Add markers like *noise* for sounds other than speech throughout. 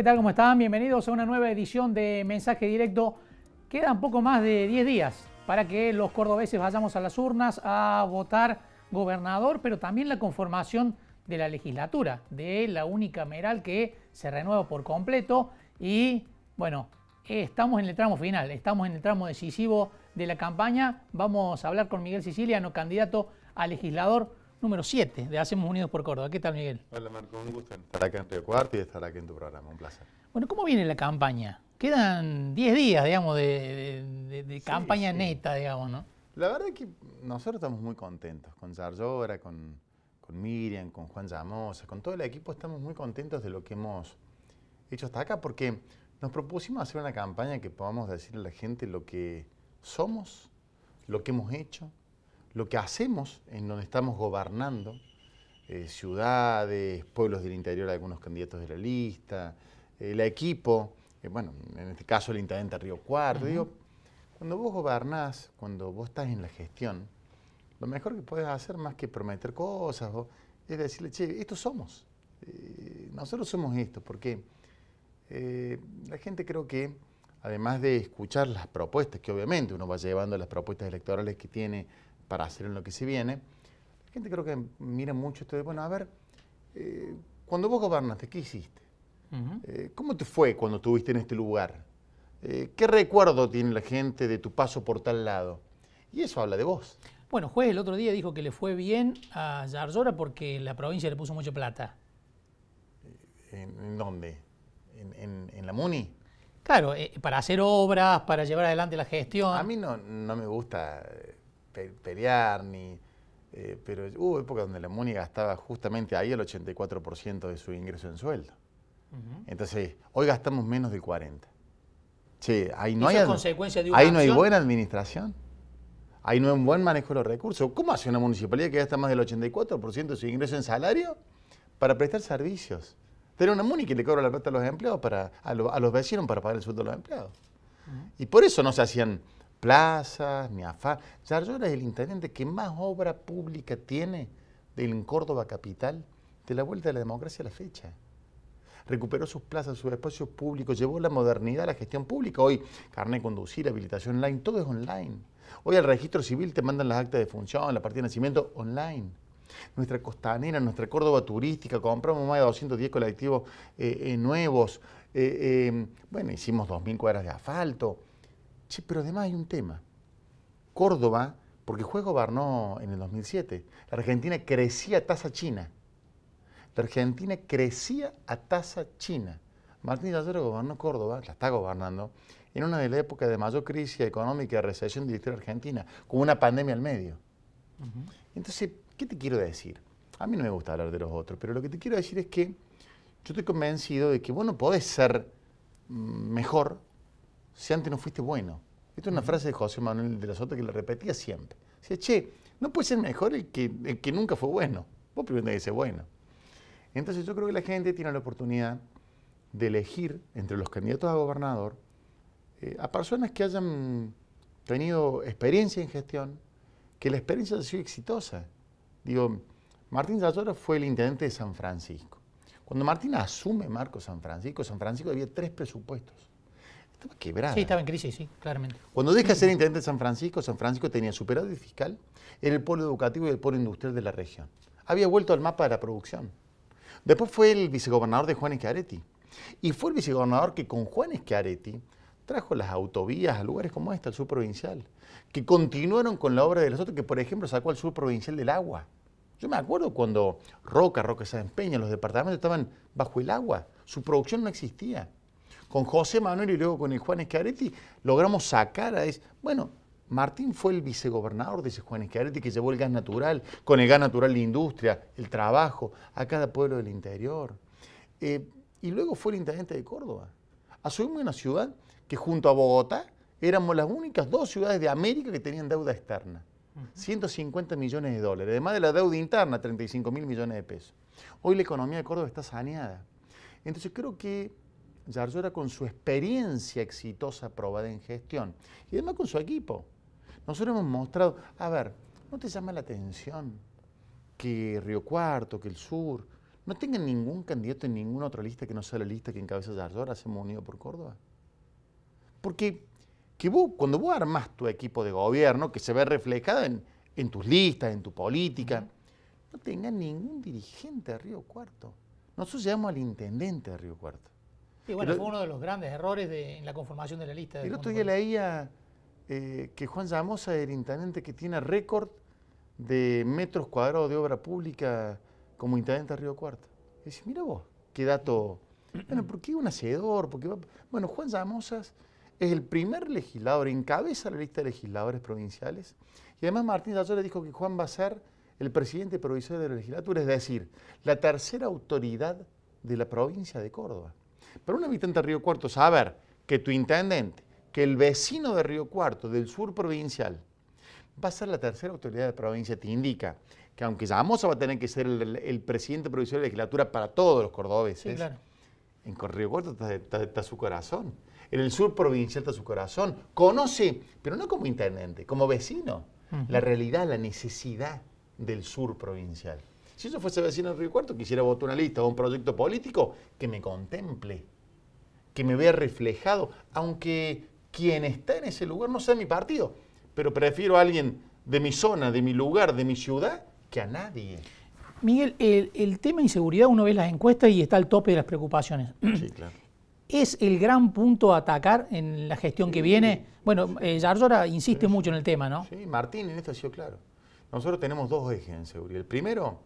¿Qué tal? ¿Cómo están? Bienvenidos a una nueva edición de Mensaje Directo. Quedan poco más de 10 días para que los cordobeses vayamos a las urnas a votar gobernador, pero también la conformación de la legislatura, de la única meral que se renueva por completo. Y bueno, estamos en el tramo final, estamos en el tramo decisivo de la campaña. Vamos a hablar con Miguel Siciliano, candidato a legislador número 7 de Hacemos Unidos por Córdoba. ¿Qué tal, Miguel? Hola, Marco, un gusto estar acá en Río Cuarto y estar aquí en tu programa, un placer. Bueno, ¿cómo viene la campaña? Quedan 10 días, digamos, de, campaña neta, digamos, ¿no? La verdad es que nosotros estamos muy contentos con Zarzora, con, con Miriam, con Juan Llamosa, con todo el equipo, estamos muy contentos de lo que hemos hecho hasta acá, porque nos propusimos hacer una campaña que podamos decirle a la gente lo que somos, lo que hemos hecho, lo que hacemos en donde estamos gobernando, eh, ciudades, pueblos del interior, algunos candidatos de la lista, el equipo, eh, bueno, en este caso el intendente Río Cuarto. Digo, cuando vos gobernás, cuando vos estás en la gestión, lo mejor que puedes hacer más que prometer cosas es decirle, che, esto somos. Eh, nosotros somos esto, porque la gente creo que, además de escuchar las propuestas, que obviamente uno va llevando las propuestas electorales que tiene para hacer en lo que se viene, la gente creo que mira mucho esto de, bueno, a ver, eh, cuando vos gobernaste, ¿qué hiciste? Eh, ¿Cómo te fue cuando estuviste en este lugar? Eh, ¿Qué recuerdo tiene la gente de tu paso por tal lado? Y eso habla de vos. Bueno, juez el otro día dijo que le fue bien a Yarzora porque la provincia le puso mucho plata. ¿En, dónde? ¿En, la MUNI? Claro, para hacer obras, para llevar adelante la gestión. A mí no, no me gusta pelear, ni... Eh, pero hubo épocas donde la Muni gastaba justamente ahí el 84% de su ingreso en sueldo. Entonces, hoy gastamos menos del 40%. sí ahí no, hay, ahí no hay buena administración. Ahí no hay un buen manejo de los recursos. ¿Cómo hace una municipalidad que gasta más del 84% de su ingreso en salario para prestar servicios? Tener una muni que le cobra la plata a los empleados, para, a, los vecinos para pagar el sueldo a los empleados. Y por eso no se hacían plazas, ni afán. Yarlora es el intendente que más obra pública tiene del Córdoba capital de la vuelta de la democracia a la fecha. Recuperó sus plazas, sus espacios públicos, llevó la modernidad a la gestión pública. Hoy, carnet conducir, habilitación online, todo es online. Hoy al registro civil te mandan las actas de función, la partida de nacimiento online. Nuestra costanera, nuestra Córdoba turística, compramos más de 210 colectivos eh, eh, nuevos. Eh, bueno, hicimos 2.000 cuadras de asfalto Che, pero además hay un tema. Córdoba, porque juez gobernó en el 2007, la Argentina crecía a tasa china. La Argentina crecía a tasa china. Martín Lázaro gobernó Córdoba, la está gobernando, en una de las épocas de mayor crisis económica y recesión de la argentina, con una pandemia al medio. Entonces, ¿qué te quiero decir? A mí no me gusta hablar de los otros, pero lo que te quiero decir es que yo estoy convencido de que bueno no podés ser mm, mejor si antes no fuiste bueno. Esto es una frase de José Manuel de la Sota que la repetía siempre. Dice, che, no puede ser mejor el que, nunca fue bueno. Vos primero tenés ser bueno. Entonces yo creo que la gente tiene la oportunidad de elegir entre los candidatos a gobernador eh, a personas que hayan tenido experiencia en gestión, que la experiencia ha sido exitosa. Digo, Martín Zayora fue el intendente de San Francisco. Cuando Martín asume Marco San Francisco, San Francisco había tres presupuestos estaba quebrada. Sí, estaba en crisis, sí, claramente. Cuando deja de ser intendente de San Francisco, San Francisco tenía superávit fiscal, era el polo educativo y el polo industrial de la región. Había vuelto al mapa de la producción. Después fue el vicegobernador de Juanes Chiaretti. Y fue el vicegobernador que con Juanes Caretti trajo las autovías a lugares como este, al sur provincial, que continuaron con la obra de los otros, que por ejemplo sacó al sur provincial del agua. Yo me acuerdo cuando Roca, Roca se Peña, los departamentos estaban bajo el agua, su producción no existía con José Manuel y luego con el Juan Eschiaretti, logramos sacar a ese... Bueno, Martín fue el vicegobernador de ese Juan Eschiaretti que llevó el gas natural, con el gas natural la industria, el trabajo, a cada pueblo del interior. Eh, y luego fue el intendente de Córdoba. Asumimos una ciudad que junto a Bogotá éramos las únicas dos ciudades de América que tenían deuda externa. 150 millones de dólares, además de la deuda interna, 35 mil millones de pesos. Hoy la economía de Córdoba está saneada. Entonces creo que Yarzora con su experiencia exitosa aprobada en gestión y además con su equipo. Nosotros hemos mostrado, a ver, ¿no te llama la atención que Río Cuarto, que el Sur, no tengan ningún candidato en ninguna otra lista que no sea la lista que encabeza se hacemos unido por Córdoba? Porque que cuando vos armás tu equipo de gobierno, que se ve reflejado en, tus listas, en tu política, no tengan ningún dirigente de Río Cuarto. Nosotros llamamos al intendente de Río Cuarto. Y bueno, fue uno de los grandes errores en la conformación de la lista. El otro día leía eh, que Juan Zamosa era el intendente que tiene récord de metros cuadrados de obra pública como intendente de Río Cuarto. Y dice, mira vos, qué dato. Bueno, ¿por qué un hacedor? Porque Bueno, Juan zamosas es el primer legislador, encabeza la lista de legisladores provinciales. Y además Martín Dayo le dijo que Juan va a ser el presidente provisorio de la legislatura, es decir, la tercera autoridad de la provincia de Córdoba. Pero un habitante de Río Cuarto saber que tu intendente, que el vecino de Río Cuarto, del sur provincial, va a ser la tercera autoridad de provincia, te indica que aunque Llamosa va a tener que ser el, presidente provincial de la legislatura para todos los cordobeses, en Río Cuarto está, su corazón. En el sur provincial está su corazón. Conoce, pero no como intendente, como vecino, la realidad, la necesidad del sur provincial. Si yo fuese vecino de Río Cuarto, quisiera votar una lista o un proyecto político que me contemple, que me vea reflejado, aunque quien está en ese lugar no sea mi partido, pero prefiero a alguien de mi zona, de mi lugar, de mi ciudad, que a nadie. Miguel, el, tema tema inseguridad, uno ve las encuestas y está al tope de las preocupaciones. Sí, claro. *clears throat* ¿Es el gran punto a atacar en la gestión que viene? Bueno, eh, insiste mucho en el tema, ¿no? Sí, Martín en esto ha sido claro. Nosotros tenemos dos ejes en seguridad. El primero,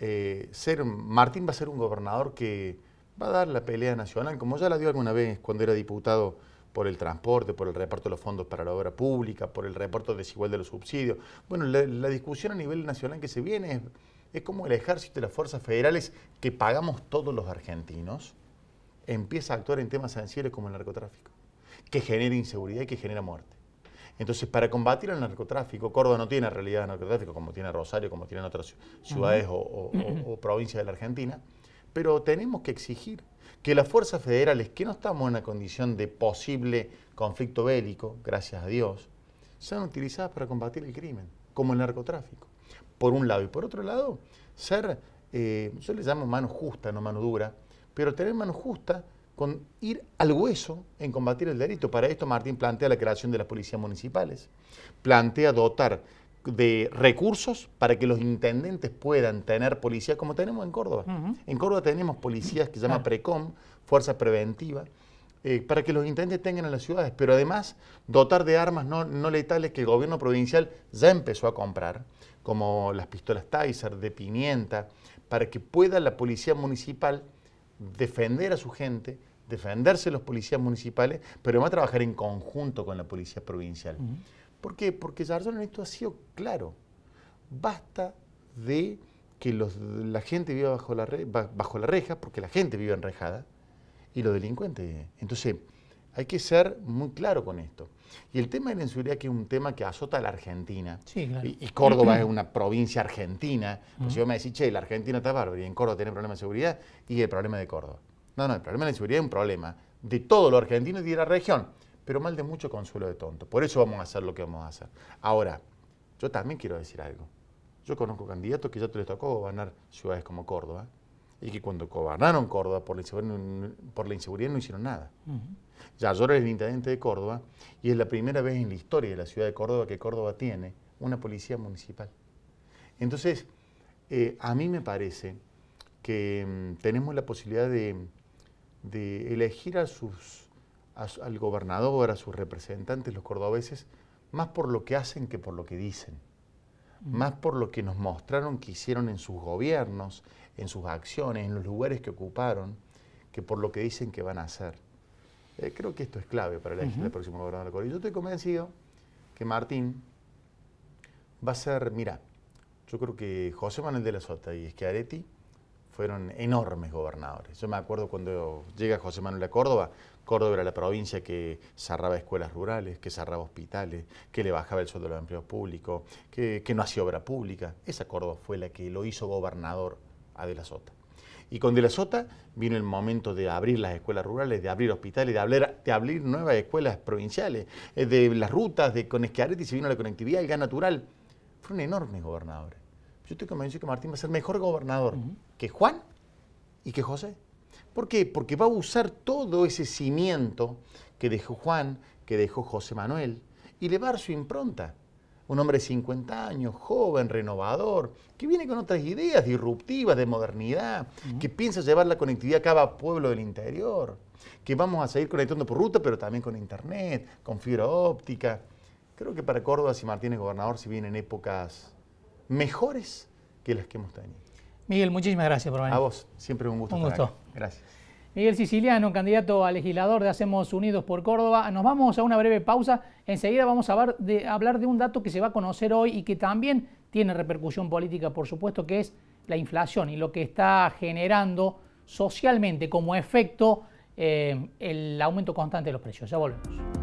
eh, ser, Martín va a ser un gobernador que va a dar la pelea nacional, como ya la dio alguna vez cuando era diputado por el transporte, por el reparto de los fondos para la obra pública, por el reparto desigual de los subsidios. Bueno, la, discusión a nivel nacional que se viene es, como el ejército y las fuerzas federales que pagamos todos los argentinos empieza a actuar en temas sensibles como el narcotráfico, que genera inseguridad y que genera muerte. Entonces, para combatir el narcotráfico, Córdoba no tiene realidad de narcotráfico como tiene Rosario, como tienen otras ciudades o, provincias de la Argentina, pero tenemos que exigir que las fuerzas federales, que no estamos en una condición de posible conflicto bélico, gracias a Dios, sean utilizadas para combatir el crimen, como el narcotráfico, por un lado. Y por otro lado, ser, eh, yo le llamo mano justa, no mano dura, pero tener mano justa con ir al hueso en combatir el delito. Para esto Martín plantea la creación de las policías municipales, plantea dotar de recursos para que los intendentes puedan tener policías como tenemos en Córdoba. En Córdoba tenemos policías que se llama ah. PRECOM, Fuerza Preventiva, eh, para que los intendentes tengan en las ciudades, pero además dotar de armas no, letales que el gobierno provincial ya empezó a comprar, como las pistolas Taser, de pimienta, para que pueda la policía municipal defender a su gente, defenderse los policías municipales, pero a trabajar en conjunto con la policía provincial. ¿Por qué? Porque Sarzón en esto ha sido claro. Basta de que la gente viva bajo la, bajo reja, porque la gente vive enrejada, y los delincuentes. Entonces, hay que ser muy claro con esto. Y el tema de la inseguridad, que es un tema que azota a la Argentina, y, Córdoba *clears throat* es una provincia argentina, yo pues me decís, che, la Argentina está bárbara, y en Córdoba tiene problemas de seguridad, y el problema de Córdoba. No, no, el problema de la inseguridad es un problema de todo lo argentino y de la región, pero mal de mucho consuelo de tonto. Por eso vamos a hacer lo que vamos a hacer. Ahora, yo también quiero decir algo. Yo conozco candidatos que ya te les tocó gobernar ciudades como Córdoba y que cuando gobernaron Córdoba por la inseguridad, no hicieron nada. Ya yo era el intendente de Córdoba y es la primera vez en la historia de la ciudad de Córdoba que Córdoba tiene una policía municipal. Entonces, eh, a mí me parece que mm, tenemos la posibilidad de de elegir a sus, al gobernador, a sus representantes, los cordobeses, más por lo que hacen que por lo que dicen, mm. más por lo que nos mostraron que hicieron en sus gobiernos, en sus acciones, en los lugares que ocuparon, que por lo que dicen que van a hacer. Eh, creo que esto es clave para elegir próximo gobernador de Córdoba. Yo estoy convencido que Martín va a ser, mira, yo creo que José Manuel de la Sota y Schiaretti fueron enormes gobernadores. Yo me acuerdo cuando llega José Manuel a Córdoba, Córdoba era la provincia que cerraba escuelas rurales, que cerraba hospitales, que le bajaba el sueldo de los empleos públicos, que, no hacía obra pública. Esa Córdoba fue la que lo hizo gobernador a De la Sota. Y con De la Sota vino el momento de abrir las escuelas rurales, de abrir hospitales, de abrir, nuevas escuelas provinciales, eh, de las rutas, de con y se vino la conectividad, el gas natural. Fueron enormes gobernadores. Yo estoy convencido que Martín va a ser mejor gobernador que Juan y que José. ¿Por qué? Porque va a usar todo ese cimiento que dejó Juan, que dejó José Manuel, y le va a dar su impronta. Un hombre de 50 años, joven, renovador, que viene con otras ideas disruptivas de modernidad, que piensa llevar la conectividad a cada pueblo del interior, que vamos a seguir conectando por ruta, pero también con internet, con fibra óptica. Creo que para Córdoba, si Martín es gobernador, si en épocas mejores que las que hemos tenido. Miguel, muchísimas gracias por venir. A vos, siempre un gusto. Un gusto. Gracias. Miguel Siciliano, candidato a legislador de Hacemos Unidos por Córdoba. Nos vamos a una breve pausa. Enseguida vamos a hablar de un dato que se va a conocer hoy y que también tiene repercusión política, por supuesto, que es la inflación y lo que está generando socialmente como efecto eh, el aumento constante de los precios. Ya volvemos.